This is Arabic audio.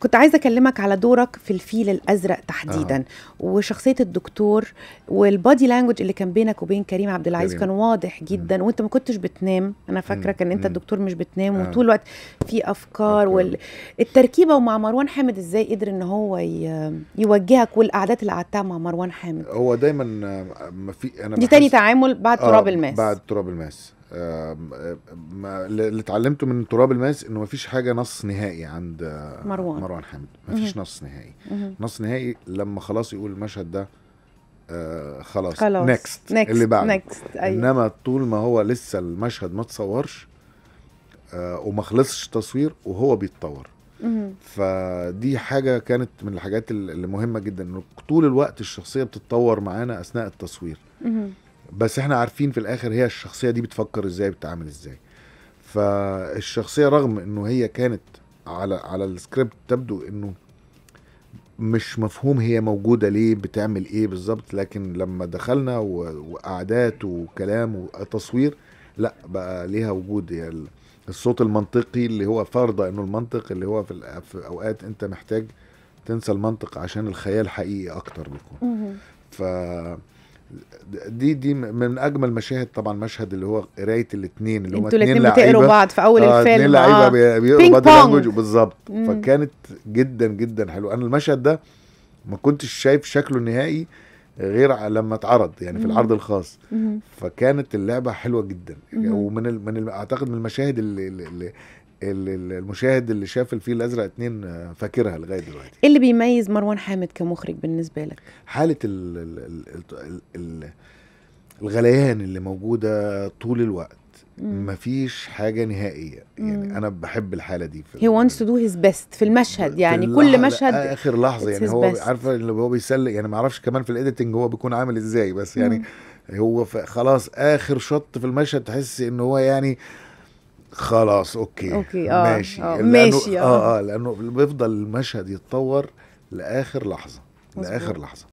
كنت عايزة أكلمك على دورك في الفيل الأزرق تحديدا آه. وشخصية الدكتور والبادي لانجوج اللي كان بينك وبين كريم عبد العزيز كان واضح جدا مم. وأنت ما كنتش بتنام أنا فاكرة كان أنت الدكتور مش بتنام آه. وطول الوقت في أفكار والتركيبة وال... ومع مروان حامد إزاي قدر إن هو ي... يوجهك والقعدات اللي قعدتها مع مروان حامد هو دايما ما في أنا دي تاني تعامل بعد آه تراب الماس بعد تراب الماس ما اللي اتعلمته من تراب الماس انه ما فيش حاجه نص نهائي عند مروان مروان حامد ما فيش نص نهائي مه. نص نهائي لما خلاص يقول المشهد ده آه، خلاص نيكست اللي بعده next. أيوه. انما طول ما هو لسه المشهد ما اتصورش آه، وما خلصش تصوير وهو بيتطور فدي حاجه كانت من الحاجات المهمه جدا انه طول الوقت الشخصيه بتتطور معانا اثناء التصوير بس احنا عارفين في الاخر هي الشخصيه دي بتفكر ازاي بتتعامل ازاي فالشخصيه رغم انه هي كانت على على السكريبت تبدو انه مش مفهوم هي موجودة ليه بتعمل ايه بالظبط لكن لما دخلنا وقعدات وكلام وتصوير لا بقى ليها وجود يعني الصوت المنطقي اللي هو فرضه انه المنطق اللي هو في, في اوقات انت محتاج تنسى المنطق عشان الخيال حقيقي اكتر بيكون ف دي دي من اجمل مشاهد طبعا مشهد اللي هو قرايه الاثنين اللي هم اثنين بتقروا بعض في اول آه الفيلم اه لعيبه بيقروا بعض بالظبط فكانت جدا جدا حلوه انا المشهد ده ما كنتش شايف شكله النهائي غير لما اتعرض يعني في العرض الخاص فكانت اللعبه حلوه جدا ومن من اعتقد من المشاهد اللي, اللي, المشاهد اللي شاف الفيل الازرق اتنين آه، فاكرها لغايه دلوقتي إيه اللي بيميز مروان حامد كمخرج بالنسبه لك حاله ال ال ال الـ الغليان اللي موجوده طول الوقت مفيش حاجه نهائيه يعني مم. انا بحب الحاله دي في هي وانس تو دو هيز بيست في المشهد يعني في كل مشهد اخر لحظه يعني هو عارفه اللي هو بيسلق يعني ما اعرفش كمان في الايديتنج هو بيكون عامل ازاي بس يعني مم. هو خلاص اخر شط في المشهد تحس ان هو يعني خلاص اوكي اوكي آه ماشي آه لأنه ماشي آه, آه, آه، لانه بيفضل المشهد يتطور لاخر لحظه مزبوط. لاخر لحظه